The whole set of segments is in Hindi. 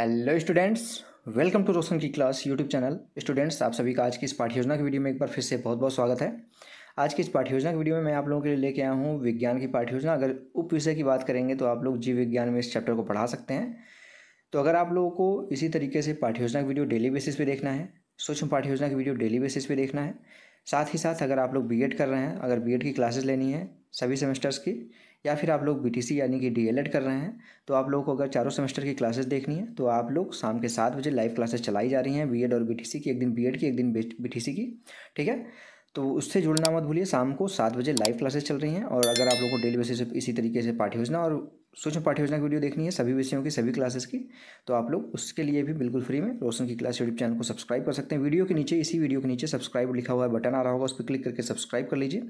hello students welcome to Roshan की क्लास यूट्यूब चैनल स्टूडेंट्स आप सभी का आज की इस पाठ्य योजना की वीडियो में एक बार फिर से बहुत बहुत स्वागत है आज की इस पाठ्य योजना की वीडियो में मैं आप लोगों के लिए लेके आया हूँ विज्ञान की पाठ्य योजना अगर उप विषय की बात करेंगे तो आप लोग जीव विज्ञान में इस चैप्टर को पढ़ा सकते हैं तो अगर आप लोगों को इसी तरीके से पाठ्य योजना की वीडियो डेली बेसिस पर देखना है सूक्ष्म पाठ्य योजना की वीडियो डेली बेसिस पर देखना है साथ ही साथ अगर आप लोग बी कर रहे हैं अगर बी की क्लासेज लेनी है सभी सेमेस्टर्स की या फिर आप लोग बीटीसी यानी कि डीएलएड कर रहे हैं तो आप लोग को अगर चारों सेमेस्टर की क्लासेस देखनी है तो आप लोग शाम के सात बजे लाइव क्लासेस चलाई जा रही हैं बीएड और बीटीसी की एक दिन बीएड की एक दिन बीटीसी की ठीक है तो उससे जुड़ना मत भूलिए शाम को सात बजे लाइव क्लासेस चल रही हैं और अगर आप लोगों को डेली बेसिस इसी तरीके से पाठ्य योजना और सूक्ष्म पाठ्य योजना की वीडियो देखनी है सभी विषयों की सभी क्लासेस की तो आप लोग उसके लिए भी बिल्कुल फ्री में रोशन की क्लास यूट्यूब चैनल को सब्सक्राइब कर सकते हैं वीडियो के नीचे इसी वीडियो के नीचे सब्सक्राइब लिखा हुआ है बटन आ रहा होगा उस पर क्लिक करके सब्सक्राइब कर लीजिए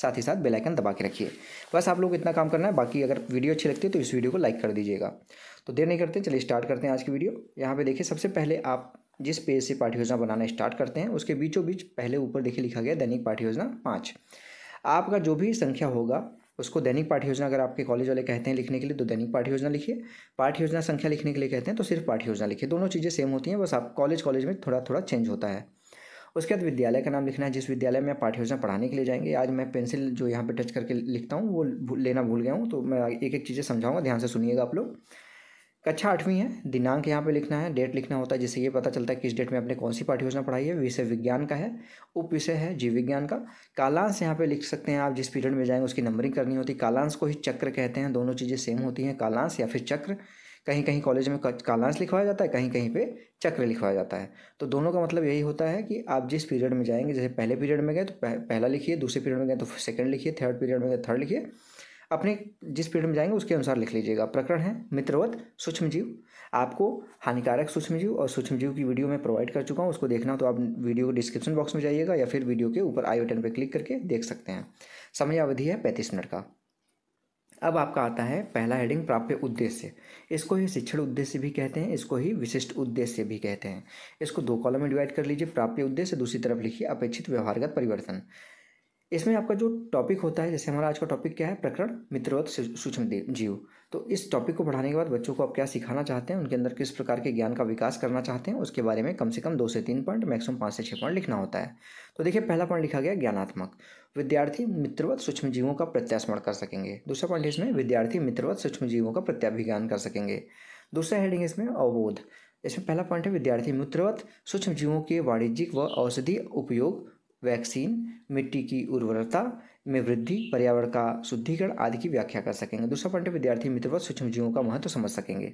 साथ ही साथ बेलाइकन दबा के रखिए बस आप लोग इतना काम करना है बाकी अगर वीडियो अच्छी लगती है तो इस वीडियो को लाइक कर दीजिएगा तो देर नहीं करते चलिए स्टार्ट करते हैं आज की वीडियो यहाँ पर देखिए सबसे पहले आप जिस पेज से पाठ्य योजना बनाना स्टार्ट करते हैं उसके बीचों बीच पहले ऊपर देखिए लिखा गया दैनिक पाठ्य योजना पाँच आपका जो भी संख्या होगा उसको दैनिक पाठ्य योजना अगर आपके कॉलेज वाले कहते हैं लिखने के लिए तो दैनिक पाठ्य योजना लिखिए पाठ्य योजना संख्या लिखने के लिए कहते हैं तो सिर्फ पाठ्य योजना लिखिए दोनों चीज़ें सेम होती हैं बस आप कॉलेज कॉलेज में थोड़ा थोड़ा चेंज होता है उसके बाद विद्यालय का नाम लिखना है जिस विद्यालय में पाठ्य योजना पढ़ाने के लिए जाएंगे आज मैं पेंसिल जो यहाँ पर टच करके लिखता हूँ वो लेना भूल गया हूँ तो मैं एक एक चीज़ें समझाऊँगा ध्यान से सुनिएगा आप लोग कक्षा आठवीं है दिनांक यहाँ पे लिखना है डेट लिखना होता है जिससे ये पता चलता है किस डेट में आपने कौन सी पाठ्य योजना पढ़ाई है विषय विज्ञान का है उप विषय है जीव विज्ञान का कालांश यहाँ पे लिख सकते हैं आप जिस पीरियड में जाएंगे उसकी नंबरिंग करनी होती है कालांश को ही चक्र कहते हैं दोनों चीज़ें सेम होती हैं कालांश या फिर चक्र कहीं कहीं कॉलेज में कालांश लिखवाया जाता है कहीं कहीं पे चक्र लिखवाया जाता है तो दोनों का मतलब यही होता है कि आप जिस पीरियड में जाएंगे जैसे पहले पीरियड में गए तो पह, पहला लिखिए दूसरे पीरियड में गए तो सेकंड लिखिए थर्ड पीरियड में गए थर्ड तो लिखिए अपने जिस पीरियड में जाएंगे उसके अनुसार लिख लीजिएगा प्रकरण है मित्रवत सूक्ष्मजीव आपको हानिकारक जीव और सूक्ष्म जीव की वीडियो में प्रोवाइड कर चुका हूँ उसको देखना तो आप वीडियो को डिस्क्रिप्शन बॉक्स में जाइएगा या फिर वीडियो के ऊपर आई बटन पर क्लिक करके देख सकते हैं समय अवधि है पैंतीस मिनट का अब आपका आता है पहला हेडिंग प्राप्य उद्देश्य इसको ही शिक्षण उद्देश्य भी कहते हैं इसको ही विशिष्ट उद्देश्य भी कहते हैं इसको दो कॉलम में डिवाइड कर लीजिए प्राप्य उद्देश्य दूसरी तरफ लिखिए अपेक्षित व्यवहारगत परिवर्तन इसमें आपका जो टॉपिक होता है जैसे हमारा आज का टॉपिक क्या है प्रकरण मित्रवत सूक्ष्म जीव तो इस टॉपिक को पढ़ाने के बाद बच्चों को आप क्या सिखाना चाहते हैं उनके अंदर किस प्रकार के ज्ञान का विकास करना चाहते हैं उसके बारे में कम से कम दो से तीन पॉइंट मैक्सिमम पाँच से छः पॉइंट लिखना होता है तो देखिए पहला पॉइंट लिखा गया ज्ञानात्मक विद्यार्थी मित्रवत सूक्ष्म जीवों का प्रत्यास्मरण कर सकेंगे दूसरा पॉइंट इसमें विद्यार्थी मित्रवत सूक्ष्म जीवों का प्रत्याभिज्ञान कर सकेंगे दूसरा हेडिंग इसमें अवबोध इसमें पहला पॉइंट है विद्यार्थी मित्रवत सूक्ष्म जीवों के वाणिज्यिक व औषधि उपयोग वैक्सीन मिट्टी की उर्वरता में वृद्धि पर्यावरण का शुद्धिकरण आदि की व्याख्या कर सकेंगे दूसरा पॉइंट है विद्यार्थी मित्र व सूक्ष्म जीवों का महत्व तो समझ सकेंगे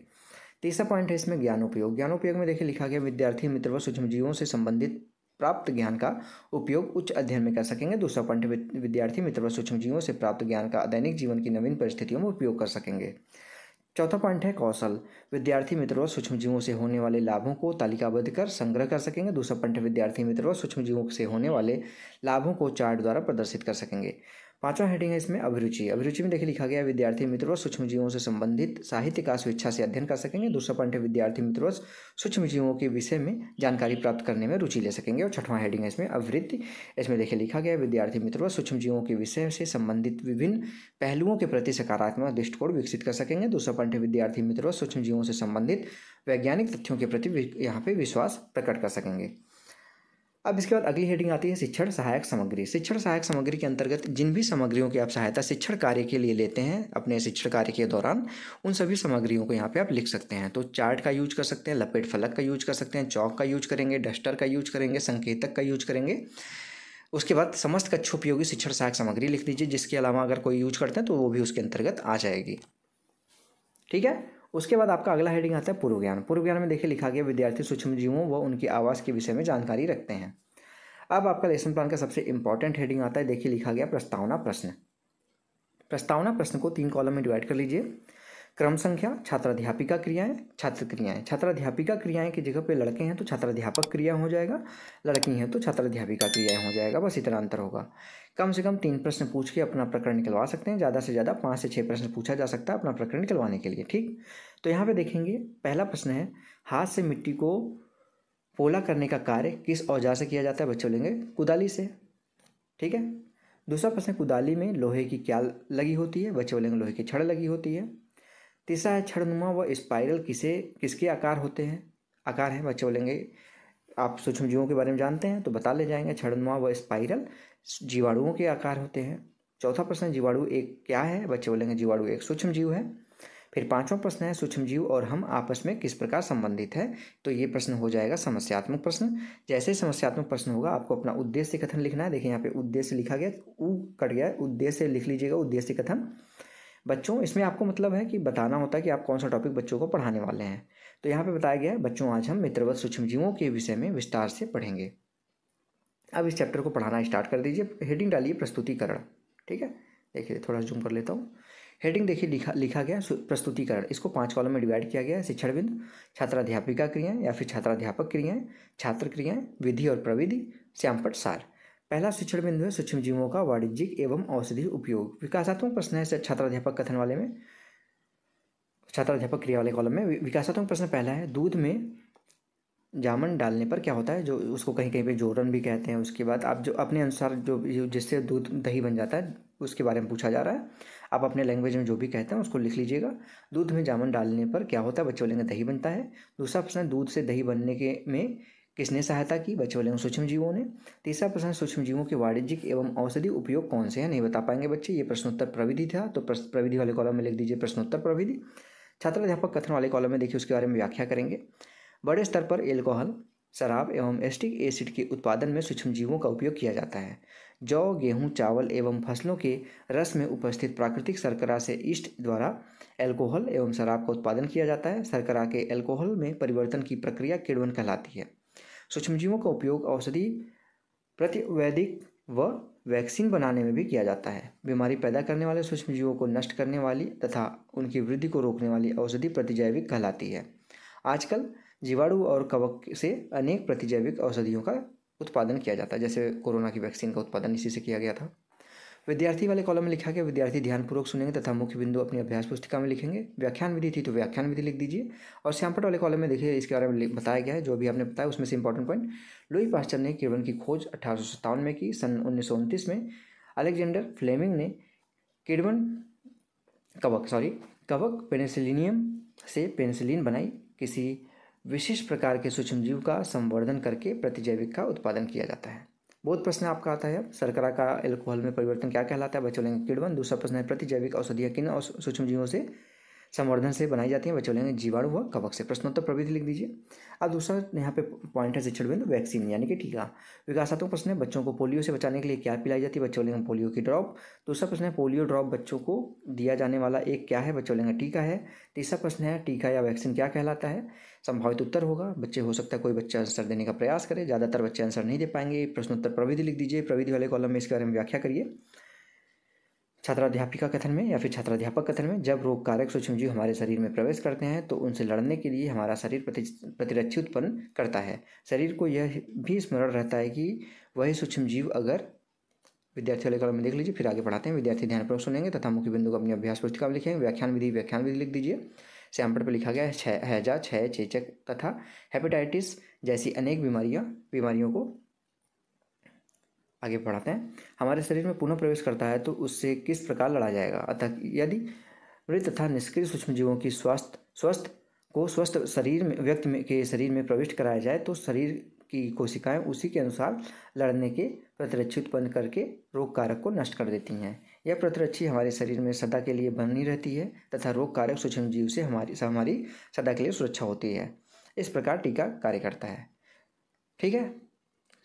तीसरा पॉइंट है इसमें ज्ञानोपयोग ज्ञानोपयोग में देखिए लिखा गया विद्यार्थी मित्र व सूक्ष्म जीवों से संबंधित प्राप्त ज्ञान का उपयोग उच्च अध्ययन में कर सकेंगे दूसरा पॉइंट विद्यार्थी मित्र व सूक्ष्म जीवों से प्राप्त ज्ञान का दैनिक जीवन की नवीन परिस्थितियों में उपयोग कर सकेंगे चौथा पॉइंट है कौशल विद्यार्थी मित्रों और सूक्ष्मजीवों से होने वाले लाभों को तालिकाबद्ध कर संग्रह कर सकेंगे दूसरा पॉइंट है विद्यार्थी मित्र और जीवों से होने वाले लाभों को चार्ट द्वारा प्रदर्शित कर सकेंगे पांचवा हेडिंग है इसमें अभिरुचि अभिरुचि में देखिए लिखा गया विद्यार्थी मित्रों सूक्ष्म जीवों से संबंधित साहित्य का स्वेच्छा से अध्ययन कर सकेंगे दूसरा पॉइंट है विद्यार्थी मित्रों सूक्ष्म जीवों के विषय में जानकारी प्राप्त करने में रुचि ले सकेंगे और छठवां हेडिंग है इसमें अभिवृत्ति इसमें देखिए लिखा गया विद्यार्थी मित्रों सूक्ष्म जीवों के विषय से संबंधित विभिन्न पहलुओं के प्रति सकारात्मक दृष्टिकोण विकसित कर सकेंगे दूसरा पॉइंट है विद्यार्थी मित्रों सूक्ष्म जीवों से संबंधित वैज्ञानिक तथ्यों के प्रति यहाँ पे विश्वास प्रकट कर सकेंगे अब इसके बाद अगली हेडिंग आती है शिक्षण सहायक सामग्री शिक्षण सहायक सामग्री के अंतर्गत जिन भी सामग्रियों की आप सहायता शिक्षण कार्य के लिए लेते हैं अपने शिक्षण कार्य के दौरान उन सभी सामग्रियों को यहाँ पे आप लिख सकते हैं तो चार्ट का यूज कर सकते हैं लपेट फलक का यूज कर सकते हैं चौक का यूज करेंगे डस्टर का यूज करेंगे संकेतक का यूज करेंगे उसके बाद समस्त उपयोगी शिक्षण सहायक सामग्री लिख दीजिए जिसके अलावा अगर कोई यूज करते हैं तो वो भी उसके अंतर्गत आ जाएगी ठीक है उसके बाद आपका अगला हेडिंग आता है पूर्व ज्ञान पूर्व ज्ञान में देखिए लिखा गया विद्यार्थी सूक्ष्म जीवों व उनकी आवास के विषय में जानकारी रखते हैं अब आपका लेसन प्लान का सबसे इंपॉर्टेंट हेडिंग आता है देखिए लिखा गया प्रस्तावना प्रश्न प्रस्तावना प्रश्न को तीन कॉलम में डिवाइड कर लीजिए क्रम संख्या छात्राध्यापिका क्रियाएं छात्र क्रियाएं छात्राध्यापिका क्रियाएं की जगह पे लड़के हैं तो छात्राध्यापक क्रिया हो जाएगा लड़की हैं तो छात्राध्यापिका क्रियाएं हो जाएगा बस इतना अंतर होगा कम से कम तीन प्रश्न पूछ के अपना प्रकरण निकलवा सकते हैं ज़्यादा से ज़्यादा पाँच से छः प्रश्न पूछा जा सकता है अपना प्रकरण निकलवाने के लिए ठीक तो यहाँ पर देखेंगे पहला प्रश्न है हाथ से मिट्टी को पोला करने का कार्य किस औजार से किया जाता है बच्चे बोलेंगे कुदाली से ठीक है दूसरा प्रश्न कुदाली में लोहे की क्या लगी होती है बच्चे बोलेंगे लोहे की छड़ लगी होती है तीसरा है छड़नुमा व स्पाइरल किसे किसके आकार होते हैं आकार हैं बच्चे बोलेंगे आप सूक्ष्म जीवों के बारे में जानते हैं तो बता ले जाएंगे छड़नुमा व स्पाइरल जीवाणुओं के आकार होते हैं चौथा प्रश्न जीवाणु एक क्या है बच्चे बोलेंगे जीवाणु एक सूक्ष्म जीव है फिर पांचवा प्रश्न है सूक्ष्म जीव और हम आपस में किस प्रकार संबंधित है तो ये प्रश्न हो जाएगा समस्यात्मक प्रश्न जैसे समस्यात्मक प्रश्न होगा आपको अपना उद्देश्य कथन लिखना है देखिए यहाँ पे उद्देश्य लिखा गया ऊ कट गया उद्देश्य लिख लीजिएगा उद्देश्य कथन बच्चों इसमें आपको मतलब है कि बताना होता है कि आप कौन सा टॉपिक बच्चों को पढ़ाने वाले हैं तो यहाँ पे बताया गया है बच्चों आज हम मित्रवत सूक्ष्म जीवों के विषय में विस्तार से पढ़ेंगे अब इस चैप्टर को पढ़ाना स्टार्ट कर दीजिए हेडिंग डालिए प्रस्तुतिकरण ठीक है देखिए थोड़ा जूम कर लेता हूँ हेडिंग देखिए लिखा लिखा गया प्रस्तुतिकरण इसको पाँच कॉलम में डिवाइड किया गया है शिक्षणविंद छात्राध्यापिका क्रियाएँ या फिर छात्राध्यापक क्रियाएँ छात्र क्रियाएँ विधि और प्रविधि श्यामपट सार पहला शिक्षण बिंदु है सूक्ष्म जीवों का वाणिज्यिक एवं औषधि उपयोग विकासात्मक प्रश्न है छात्राध्यापक कथन वाले में छात्राध्यापक क्रिया वाले कॉलम में विकासात्मक प्रश्न पहला है दूध में जामन डालने पर क्या होता है जो उसको कहीं कहीं पे जोरन भी कहते हैं उसके बाद आप जो अपने अनुसार जो जिससे दूध दही बन जाता है उसके बारे में पूछा जा रहा है आप अपने लैंग्वेज में जो भी कहते हैं उसको लिख लीजिएगा दूध में जामन डालने पर क्या होता है बच्चे बोलेंगे दही बनता है दूसरा प्रश्न दूध से दही बनने के में किसने सहायता की बच्चे वाले सूक्ष्म जीवों ने तीसरा प्रश्न सूक्ष्म जीवों के वाणिज्यिक एवं औषधि उपयोग कौन से हैं नहीं बता पाएंगे बच्चे ये प्रश्नोत्तर प्रविधि था तो प्रविधि वाले कॉलम में लिख दीजिए प्रश्नोत्तर प्रविधि छात्राध्यापक कथन वाले कॉलम में देखिए उसके बारे में व्याख्या करेंगे बड़े स्तर पर एल्कोहल शराब एवं एस्टिक एसिड के उत्पादन में सूक्ष्म जीवों का उपयोग किया जाता है जौ गेहूं चावल एवं फसलों के रस में उपस्थित प्राकृतिक शर्करा से ईस्ट द्वारा एल्कोहल एवं शराब का उत्पादन किया जाता है शर्करा के एल्कोहल में परिवर्तन की प्रक्रिया किड़वन कहलाती है सूक्ष्मजीवों का उपयोग औषधि प्रतिवैदिक व वैक्सीन बनाने में भी किया जाता है बीमारी पैदा करने वाले सूक्ष्मजीवों को नष्ट करने वाली तथा उनकी वृद्धि को रोकने वाली औषधि प्रतिजैविक कहलाती है आजकल जीवाणु और कवक से अनेक प्रतिजैविक औषधियों का उत्पादन किया जाता है जैसे कोरोना की वैक्सीन का उत्पादन इसी से किया गया था विद्यार्थी वाले कॉलम में लिखा गया विद्यार्थी ध्यानपूर्वक सुनेंगे तथा मुख्य बिंदु अपनी अभ्यास पुस्तिका में लिखेंगे व्याख्यान विधि थी तो व्याख्यान विधि लिख दीजिए और श्यामपट वाले कॉलम में देखिए इसके बारे में बताया गया है जो भी आपने बताया उसमें से इंपॉर्टेंट पॉइंट लुई पास्टर ने किरण की खोज अठारह में की सन उन्नीस में अलेक्जेंडर फ्लेमिंग ने किडवन कवक सॉरी कवक पेनिसिलिनियम से पेनिसिलिन बनाई किसी विशेष प्रकार के सूक्ष्मजीव का संवर्धन करके प्रतिजैविक का उत्पादन किया जाता है बहुत प्रश्न आपका आता है सरकरा का एल्कोहल में परिवर्तन क्या कहलाता है बच्चों लेंगे किडवन दूसरा प्रश्न है प्रतिजैविक औषधियाँ किन सूक्ष्म जीवों से संवर्धन से बनाई जाती है बच्चे जीवाणु हुआ कवक से प्रश्नोत्तर प्रवृत्ति लिख दीजिए अब दूसरा यहाँ पे पॉइंट है शिक्षण बिंदु वैक्सीन यानी कि टीका विकासात्मक प्रश्न है बच्चों को पोलियो से बचाने के लिए क्या पिलाई जाती है बच्चों पोलियो की ड्रॉप दूसरा प्रश्न है पोलियो ड्रॉप बच्चों को दिया जाने वाला एक क्या है बच्चों बोलेंगे टीका है तीसरा प्रश्न है टीका या वैक्सीन क्या कहलाता है संभावित उत्तर होगा बच्चे हो सकता है कोई बच्चा आंसर देने का प्रयास करे ज़्यादातर बच्चे आंसर नहीं दे पाएंगे प्रश्नोत्तर प्रविधि लिख दीजिए प्रविधि वाले कॉलम में इसके बारे में व्याख्या करिए छात्राध्यापिका कथन में या फिर छात्राध्यापक कथन में जब रोग कारक सूक्ष्म जीव हमारे शरीर में प्रवेश करते हैं तो उनसे लड़ने के लिए हमारा शरीर प्रति प्रतिरक्षी उत्पन्न करता है शरीर को यह भी स्मरण रहता है कि वही सूक्ष्म जीव अगर विद्यार्थी वाले कलम में देख लीजिए फिर आगे पढ़ाते हैं विद्यार्थी ध्यानपूर्वक सुनेंगे तथा मुख्य बिंदु को अपनी अभ्यास पुस्तिका में लिखें व्याख्यान विधि व्याख्यान विधि लिख दीजिए सैंपल पर लिखा गया है हैजा छः चेचक तथा हेपेटाइटिस जैसी अनेक बीमारियाँ बीमारियों को आगे बढ़ाते हैं हमारे शरीर में पुनः प्रवेश करता है तो उससे किस प्रकार लड़ा जाएगा अतः यदि मृत तथा निष्क्रिय सूक्ष्म जीवों की स्वास्थ्य स्वस्थ को स्वस्थ शरीर में व्यक्ति के शरीर में प्रविष्ट कराया जाए तो शरीर की कोशिकाएं उसी के अनुसार लड़ने के प्रतिरक्षी उत्पन्न करके रोग कारक को नष्ट कर देती हैं यह प्रतिरक्षी हमारे शरीर में सदा के लिए बनी रहती है तथा रोग कारक सूक्ष्म जीव से हमारी हमारी सदा के लिए सुरक्षा होती है इस प्रकार टीका कार्य करता है ठीक है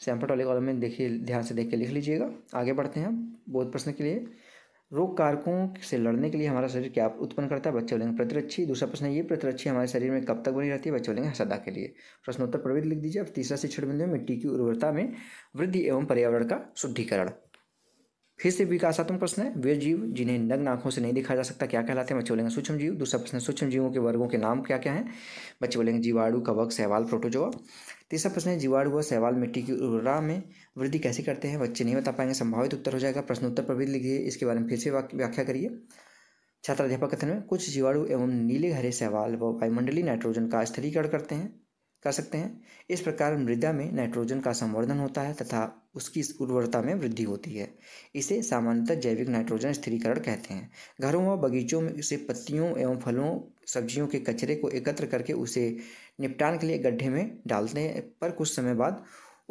सैम्पट वाले कॉलम में देखिए ध्यान से देख के लिख लीजिएगा आगे बढ़ते हैं बोध प्रश्न के लिए रोग कारकों से लड़ने के लिए हमारा शरीर क्या उत्पन्न करता है बच्चे बोलेंगे प्रतिरक्षी दूसरा प्रश्न ये प्रतिरक्षी हमारे शरीर में कब तक बनी रहती है बच्चे बोलेंगे सदा के लिए प्रश्नोत्तर प्रवृत्ति लिख दीजिए अब तीसरा शिक्षण बिंदु में मिट्टी की उर्वरता में वृद्धि एवं पर्यावरण का शुद्धिकरण फिर से विकासात्मक प्रश्न है वे जीव जिन्हें नग्न आंखों से नहीं देखा जा सकता क्या कहलाते हैं बच्चे बोलेंगे सूक्ष्म जीव दूसरा प्रश्न सूक्ष्म जीवों के वर्गों के नाम क्या क्या हैं बच्चे बोलेंगे जीवाणु कवक सहवाल प्रोटोजोआ तीसरा प्रश्न है जीवाणु व सहवाल मिट्टी की उर्वरा में वृद्धि कैसे करते हैं बच्चे नहीं बता पाएंगे संभावित उत्तर हो जाएगा प्रश्न उत्तर पर भी लिखिए इसके बारे में फिर से व्याख्या करिए छात्राध्यापक कथन में कुछ जीवाणु एवं नीले हरे सहवाल व वायुमंडलीय नाइट्रोजन का स्थिरीकरण करते हैं कर सकते हैं इस प्रकार मृदा में नाइट्रोजन का संवर्धन होता है तथा उसकी उर्वरता में वृद्धि होती है इसे सामान्यतः जैविक नाइट्रोजन स्थिरीकरण कहते हैं घरों व बगीचों में इसे पत्तियों एवं फलों सब्जियों के कचरे को एकत्र करके उसे निपटान के लिए गड्ढे में डालते हैं पर कुछ समय बाद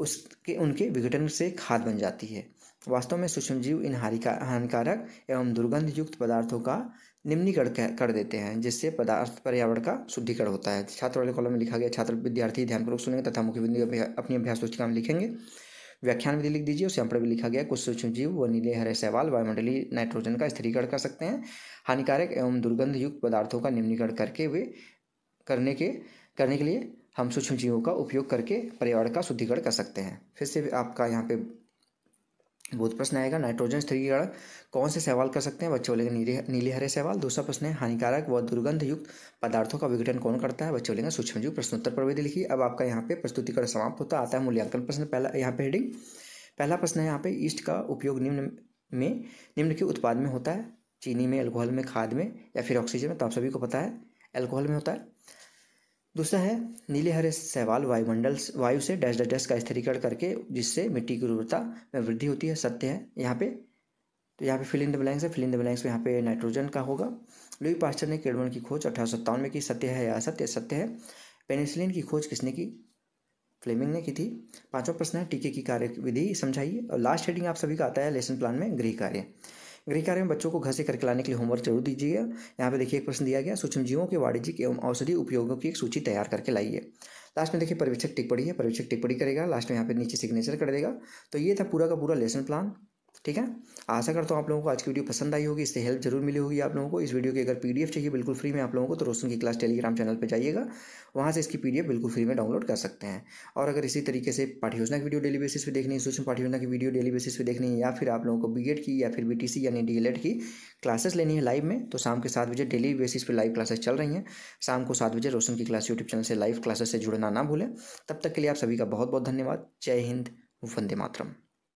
उसके उनके विघटन से खाद बन जाती है वास्तव में सूक्ष्मजीव इन हानिकारक एवं दुर्गंध युक्त पदार्थों का निम्नीकरण कर, देते हैं जिससे पदार्थ पर्यावरण का शुद्धिकरण होता है छात्र वाले कॉलम में लिखा गया छात्र विद्यार्थी ध्यानपूर्वक सुनेंगे तथा मुख्य बिंदु अपनी अभ्यास सूचिका में लिखेंगे व्याख्यान विधि लिख दीजिए और यहाँ पर भी लिखा गया कुछ सूक्ष्म जीव व नीले हरे सवाल वायुमंडली नाइट्रोजन का स्थिरीकरण कर सकते हैं हानिकारक एवं दुर्गंध युक्त पदार्थों का निम्नीकरण करके वे करने के करने के लिए हम सूक्ष्म जीवों का उपयोग करके पर्यावरण का शुद्धिकरण कर सकते हैं फिर से आपका यहाँ पे बहुत प्रश्न आएगा नाइट्रोजन थ्री कौन से सवाल कर सकते हैं बच्चे बोलेंगे नीले नीले हरे सवाल दूसरा प्रश्न है हानिकारक व दुर्गंध युक्त पदार्थों का विघटन कौन करता है बच्चे बोलेंगे जीव प्रश्नोत्तर पर विधि लिखी अब आपका यहाँ पे प्रस्तुतिकरण समाप्त होता आता है मूल्यांकन प्रश्न पहला यहाँ पे हेडिंग पहला प्रश्न है यहाँ पे ईस्ट का उपयोग निम्न में निम्न के उत्पाद में होता है चीनी में अल्कोहल में खाद में या फिर ऑक्सीजन में तो आप सभी को पता है एल्कोहल में होता है दूसरा है नीले हरे सहवाल वायुमंडल वायु से डैश डैश का स्थिरीकरण करके जिससे मिट्टी की उर्वरता में वृद्धि होती है सत्य है यहाँ पे तो यहाँ पे फिलिंद ब्लैंक्स है फिलिंद ब्लैंक्स में यहाँ पे नाइट्रोजन का होगा लुई पास्टर ने केडवन की खोज अठारह सौ में की सत्य है या असत्य सत्य है पेनिसिलिन की खोज किसने की फ्लेमिंग ने की थी पांचवा प्रश्न है टीके की कार्यविधि समझाइए और लास्ट हेडिंग आप सभी का आता है लेसन प्लान में गृह कार्य गृह कार्य में बच्चों को घर से करके लाने के लिए होमवर्क जरूर दीजिएगा यहाँ पे देखिए एक प्रश्न दिया गया सूक्ष्म जीवों के वाणिज्यिक एवं औषधि उपयोगों की एक सूची तैयार करके लाइए लास्ट में देखिए परीक्षक टिप्पणी है परीक्षक टिप्पणी करेगा लास्ट में यहाँ पे नीचे सिग्नेचर कर देगा तो ये था पूरा का पूरा लेसन प्लान ठीक है आशा करता हूँ आप लोगों को आज की वीडियो पसंद आई होगी इससे हेल्प जरूर मिली होगी आप लोगों को इस वीडियो की अगर पीडीएफ चाहिए बिल्कुल फ्री में आप लोगों को तो रोशन की क्लास टेलीग्राम चैनल पर जाइएगा वहाँ से इसकी पीडीएफ बिल्कुल फ्री में डाउनलोड कर सकते हैं और अगर इसी तरीके से पाठ्य योजना की वीडियो डेली बेसिस पर देखनी है पाठ्य योजना की वीडियो डेली बेसिस पर देखनी है या फिर आप लोगों को बी की या फिर बी यानी डी की क्लासेस लेनी है लाइव में तो शाम के सात बजे डेली बेसिस पर लाइव क्लासेस चल रही हैं शाम को सात बजे रोशन की क्लास यूट्यूब चैनल से लाइव क्लासेस से जुड़ना ना भूलें तब तक के लिए आप सभी का बहुत बहुत धन्यवाद जय हिंद वंदे मातरम